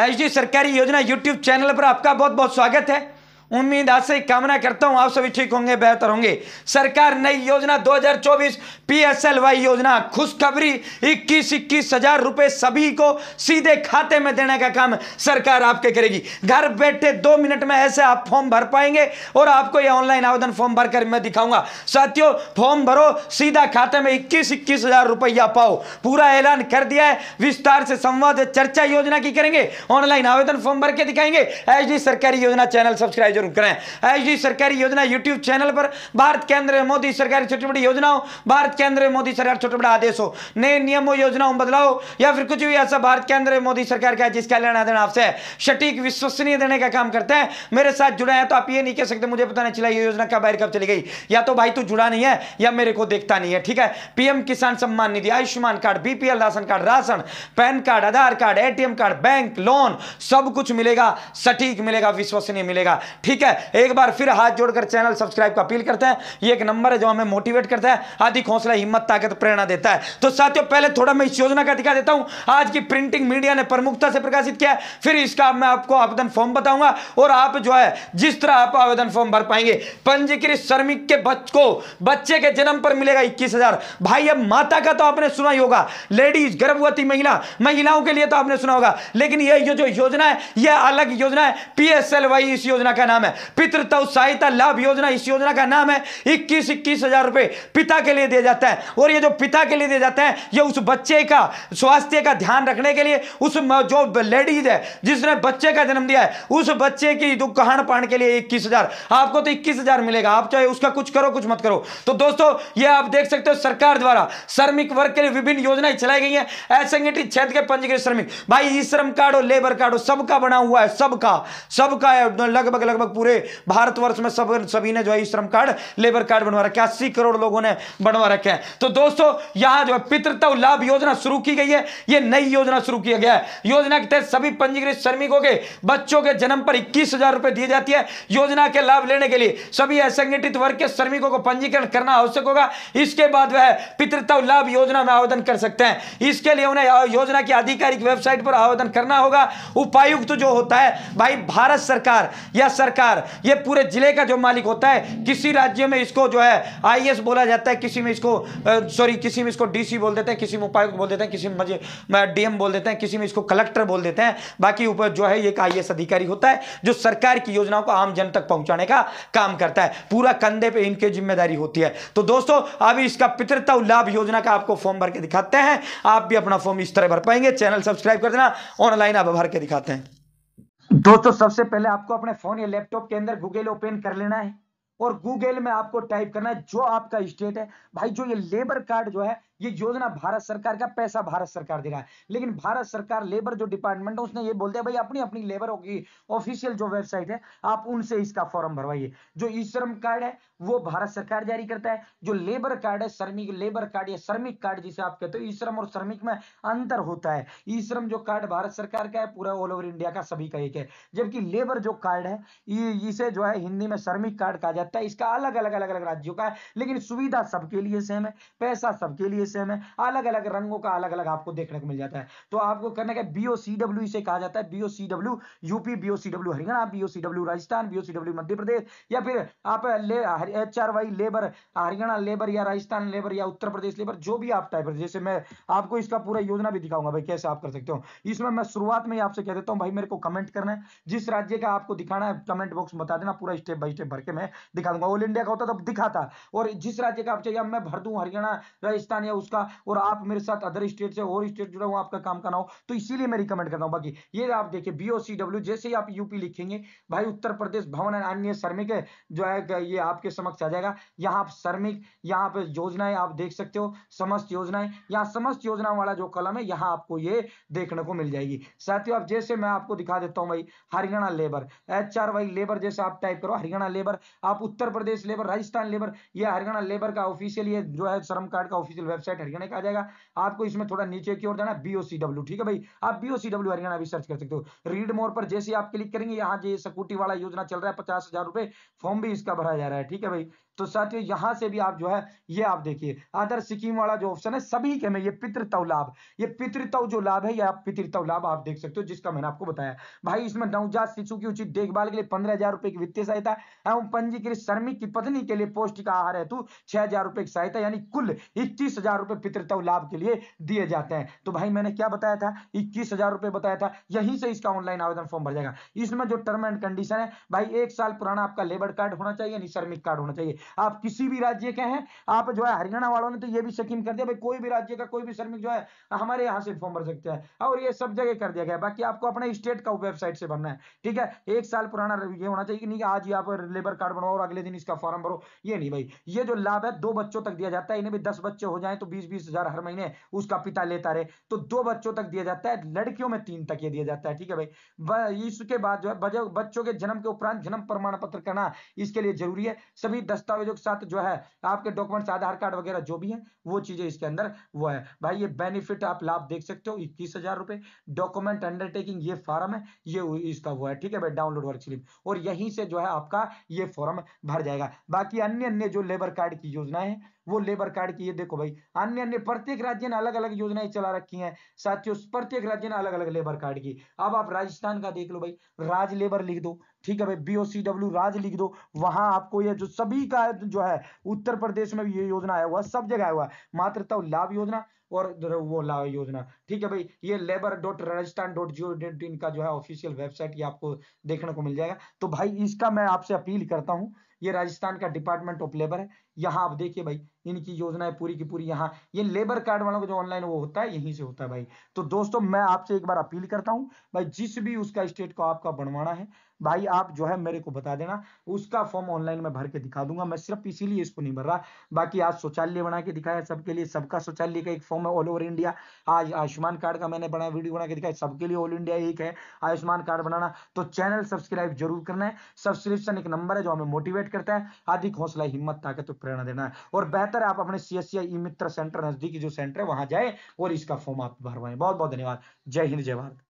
H सरकारी योजना YouTube channel पर आपका बहुत बहुत स्वागत है उम्मीद आपसे कामना करता हूं आप सभी ठीक होंगे बेहतर होंगे सरकार नई योजना 2024 पीएसएलवाई योजना खुशखबरी इक्कीस इक्कीस हजार रुपए सभी को सीधे खाते में देने का काम सरकार आपके करेगी घर बैठे दो मिनट में ऐसे आप फॉर्म भर पाएंगे और आपको यह ऑनलाइन आवेदन फॉर्म भरकर मैं दिखाऊंगा साथियों फॉर्म भरो सीधा खाते में इक्कीस इक्कीस हजार रुपया पाओ पूरा ऐलान कर दिया है विस्तार से संवाद चर्चा योजना की करेंगे ऑनलाइन आवेदन फॉर्म भर के दिखाएंगे एच सरकारी योजना चैनल सब्सक्राइब जरूर करें ऐसी सरकारी योजना यूट्यूब चैनल पर भारत केंद्र मोदी सरकार छोटी बड़ी योजनाओं भारत केंद्र मोदी सरकार छोटे बड़े हो नए नियमों योजनाओं में बदलाव या फिर कुछ भी ऐसा भारत केंद्र मोदी सरकार का जिसका लेना देना आपसे सटीक विश्वसनीय देने का काम करते हैं मेरे साथ जुड़े हैं तो आप ये नहीं कह सकते मुझे पता नहीं चला ये योजना कब बाहर कब चली गई या तो भाई तू जुड़ा नहीं है या मेरे को देखता नहीं है ठीक है PM Kisan Samman Nidhi Ayushman card BPL ration card ration PAN card Aadhaar card ATM card bank loan सब कुछ मिलेगा सटीक मिलेगा विश्वसनीय मिलेगा ठीक है एक बार फिर हाथ जोड़कर चैनल सब्सक्राइब का अपील करते हैं ये एक नंबर है जो हमें मोटिवेट करता है आदि हौसला हिम्मत ताकत प्रेरणा देता है तो साथियों पहले थोड़ा मैं इस योजना का दिखा देता हूं आज की प्रिंटिंग मीडिया ने प्रमुखता से प्रकाशित किया फिर इसका मैं आपको आवेदन फॉर्म बताऊंगा और आप जो है जिस तरह आप आवेदन फॉर्म भर पाएंगे पंजीकृत श्रमिक के बच्चों को बच्चे के जन्म पर मिलेगा इक्कीस हजार भाई अब माता का तो आपने सुना ही होगा लेडीज गर्भवती महिला महिलाओं के लिए तो आपने सुना होगा लेकिन यह जो योजना है यह अलग योजना है वाई इस e योजना का नाम नाम है पितृत्व सहायता लाभ योजना इस योजना का नाम है इक्कीस इक्कीस हजार रुपए पिता के लिए दिया जाता है और ये जो पिता के लिए दिया जाता है ये उस बच्चे का स्वास्थ्य का ध्यान रखने के लिए उस जो लेडीज है जिसने बच्चे का जन्म दिया है उस बच्चे की जो कहान पान के लिए इक्कीस आपको तो इक्कीस मिलेगा आप चाहे उसका कुछ करो कुछ मत करो तो दोस्तों ये आप देख सकते हो सरकार द्वारा श्रमिक वर्ग के लिए विभिन्न योजनाएं चलाई गई है असंगठित क्षेत्र के पंजीकृत श्रमिक भाई ई श्रम कार्ड और लेबर कार्ड सबका बना हुआ है सबका सबका लगभग लगभग लगभग पूरे भारतवर्ष में सब सभी ने जो है श्रम कार्ड लेबर कार्ड बनवा रखा है अस्सी करोड़ लोगों ने बनवा रखे हैं तो दोस्तों यहां जो है पितृत्व लाभ योजना शुरू की गई है यह नई योजना शुरू किया गया है योजना के तहत सभी पंजीकृत श्रमिकों के बच्चों के जन्म पर इक्कीस रुपए दी जाती है योजना के लाभ लेने के लिए सभी असंगठित वर्ग के श्रमिकों को पंजीकरण करना आवश्यक होगा इसके बाद वह पितृत्व लाभ योजना में आवेदन कर सकते हैं इसके लिए उन्हें योजना की आधिकारिक वेबसाइट पर आवेदन करना होगा उपायुक्त तो जो होता है भाई भारत सरकार या सरकार सरकार ये पूरे जिले का जो मालिक होता है किसी राज्य में इसको जो है आई बोला जाता है किसी में इसको सॉरी किसी में इसको डीसी बोल देते हैं किसी में उपायुक्त बोल देते हैं किसी में डीएम बोल देते हैं किसी में इसको कलेक्टर बोल देते हैं बाकी ऊपर जो है एक आई अधिकारी होता है जो सरकार की योजनाओं को आम जन तक पहुंचाने का काम करता है पूरा कंधे पर इनकी जिम्मेदारी होती है तो दोस्तों अभी इसका पितृत्व लाभ योजना का आपको फॉर्म भर के दिखाते हैं आप भी अपना फॉर्म इस तरह भर पाएंगे चैनल सब्सक्राइब कर देना ऑनलाइन आप भर के दिखाते हैं दोस्तों सबसे पहले आपको अपने फोन या लैपटॉप के अंदर गूगल ओपन कर लेना है और गूगल में आपको टाइप करना है जो आपका स्टेट है भाई जो ये लेबर कार्ड जो है ये योजना भारत सरकार का पैसा भारत सरकार दे रहा है लेकिन भारत सरकार लेबर जो डिपार्टमेंट है उसने ये बोल दिया भाई अपनी अपनी लेबर होगी ऑफिशियल जो वेबसाइट है आप उनसे इसका फॉर्म भरवाइए जो ई श्रम कार्ड है वो भारत सरकार जारी करता है जो लेबर कार्ड है श्रमिक लेबर कार्ड या श्रमिक कार्ड जिसे आप कहते हो ई श्रम और श्रमिक में अंतर होता है ई श्रम जो कार्ड भारत सरकार का है पूरा ऑल ओवर इंडिया का सभी का एक है जबकि लेबर जो कार्ड है इसे जो है हिंदी में श्रमिक कार्ड कहा जाता है लगता है इसका अलग अलग अलग अलग राज्यों का है लेकिन सुविधा सबके लिए सेम है पैसा सबके लिए सेम है अलग अलग रंगों का अलग अलग आपको देखने को मिल जाता है तो आपको करने का बीओ इसे कहा जाता है BO UP BO Haryana BO Rajasthan BO Madhya Pradesh या फिर आप H R Y labour Haryana labour या राजस्थान लेबर या उत्तर प्रदेश लेबर जो भी आप टाइप जैसे मैं आपको इसका पूरा योजना भी दिखाऊंगा भाई कैसे आप कर सकते हो इसमें मैं शुरुआत में आपसे कह देता हूँ भाई मेरे को कमेंट करना है जिस राज्य का आपको दिखाना है कमेंट बॉक्स में बता देना पूरा स्टेप बाई स्टेप भर के मैं दिखा दूंगा ऑल इंडिया का होता तब दिखाता और जिस राज्य का आप चाहिए मैं भर दूं हरियाणा राजस्थान या उसका और आप मेरे साथ अदर स्टेट से और स्टेट जुड़ा हुआ आपका काम करना हो तो इसीलिए मैं रिकमेंड करता हूँ बाकी ये आप देखिए बी जैसे ही आप यूपी लिखेंगे भाई उत्तर प्रदेश भवन अन्य श्रमिक जो है ये आपके समक्ष आ जाएगा यहाँ आप श्रमिक यहाँ पे योजनाएं आप देख सकते हो समस्त योजनाएं यहाँ समस्त योजना वाला जो कलम है यहाँ आपको ये देखने को मिल जाएगी साथियों आप जैसे मैं आपको दिखा देता हूँ भाई Haryana labour H R Y labour जैसे आप टाइप करो हरियाणा लेबर आप उत्तर प्रदेश लेबर राजस्थान लेबर या हरियाणा लेबर का ऑफिशियल ये जो है श्रम कार्ड का ऑफिशियल वेबसाइट हरियाणा का आ जाएगा आपको इसमें थोड़ा नीचे की ओर जाना बीओसीडब्ल्यू ठीक है भाई आप बीओसीडब्ल्यू हरियाणा भी सर्च कर सकते हो रीड मोर पर जैसे आप क्लिक करेंगे यहाँ जो स्कूटी वाला योजना चल रहा है पचास हजार रुपए फॉर्म भी इसका भरा जा रहा है ठीक है भाई तो साथियों यहाँ से भी आप जो है ये आप देखिए अदर सिक्किम वाला जो ऑप्शन है सभी के में ये पितृतव लाभ ये पितृतव जो लाभ है या पितृतव लाभ आप देख सकते हो जिसका मैंने आपको बताया भाई इसमें नवजात शिशु की उचित देखभाल के लिए पंद्रह हजार रुपए की वित्तीय सहायता एवं पंजीकृत श्रमिक की पत्नी के लिए पौष्टिक आहार हेतु तो छह हजार रुपए की सहायता यानी कुल इक्कीस हजार रुपए पितृत्व लाभ के लिए दिए जाते हैं तो भाई मैंने क्या बताया था इक्कीस हजार रुपये बताया था यहीं से इसका ऑनलाइन आवेदन फॉर्म भर जाएगा इसमें जो टर्म एंड कंडीशन है भाई एक साल पुराना आपका लेबर कार्ड होना चाहिए यानी श्रमिक कार्ड होना चाहिए आप किसी भी राज्य के हैं आप जो है हरियाणा वालों ने तो ये भी शकीन कर दिया भाई कोई भी राज्य का कोई भी श्रमिक जो है हमारे यहाँ से फॉर्म भर सकते हैं और ये सब जगह कर दिया गया बाकी आपको अपने स्टेट का वेबसाइट से भरना है ठीक है एक साल पुराना ये होना चाहिए कि नहीं आज ही आप लेबर कार्ड बनाओ और अगले दिन इसका फॉर्म भरो ये नहीं भाई ये जो लाभ है दो बच्चों तक दिया जाता है इन्हें भी दस बच्चे हो जाए तो बीस बीस हजार हर महीने उसका पिता लेता रहे तो दो बच्चों तक दिया जाता है लड़कियों में तीन तक ये दिया जाता है ठीक है भाई इसके बाद जो है बच्चों के जन्म के उपरांत जन्म प्रमाण पत्र करना इसके लिए जरूरी है सभी दस्तावेजों के साथ जो है आपके डॉक्यूमेंट्स आधार कार्ड वगैरह जो भी है वो चीजें इसके अंदर वो है भाई ये बेनिफिट आप लाभ देख सकते हो इक्कीस हजार रुपए डॉक्यूमेंट अंडरटेकिंग ये फॉर्म है ये इसका वो है ठीक है भाई डाउनलोड वर्क स्लिप और यहीं से जो है आपका ये फॉर्म भर जाएगा बाकी अन्य अन्य जो लेबर कार्ड की योजनाएं हैं वो लेबर कार्ड की ये देखो भाई अन्य अन्य प्रत्येक राज्य ने अलग अलग योजनाएं चला रखी हैं साथियों प्रत्येक राज्य ने अलग अलग लेबर कार्ड की अब आप राजस्थान का देख लो भाई राज लेबर लिख दो ठीक है भाई बी डब्ल्यू राज लिख दो वहां आपको ये जो सभी का जो है उत्तर प्रदेश में भी ये योजना आया हुआ सब जगह आया हुआ मातृत्व लाभ योजना और वो लाभ योजना ठीक है भाई ये लेबर डॉट राजस्थान डॉट जियो डॉट इन का जो है ऑफिशियल वेबसाइट ये आपको देखने को मिल जाएगा तो भाई इसका मैं आपसे अपील करता हूँ ये राजस्थान का डिपार्टमेंट ऑफ लेबर है यहाँ आप देखिए भाई इनकी योजनाएं पूरी की पूरी यहाँ ये लेबर कार्ड वालों का जो ऑनलाइन वो होता है यहीं से होता है भाई तो दोस्तों मैं आपसे एक बार अपील करता हूँ भाई जिस भी उसका स्टेट को आपका बनवाना है भाई आप जो है मेरे को बता देना उसका फॉर्म ऑनलाइन में भर के दिखा दूंगा मैं सिर्फ इसीलिए इसको नहीं भर रहा बाकी आज शौचालय बना के दिखाया सबके लिए सबका शौचालय का एक फॉर्म है ऑल ओवर इंडिया आज आयुष्मान कार्ड का मैंने बना वीडियो बना के दिखाया सबके लिए ऑल इंडिया एक है आयुष्मान कार्ड बनाना तो चैनल सब्सक्राइब जरूर करना है सब्सक्रिप्शन एक नंबर है जो हमें मोटिवेट करता है अधिक हौसला हिम्मत ताकत तो प्रेरणा देना है और बेहतर बेहतर है आप अपने सी एस ई मित्र सेंटर नजदीकी जो सेंटर है वहां जाए और इसका फॉर्म आप भरवाएं बहुत बहुत धन्यवाद जय हिंद जय भारत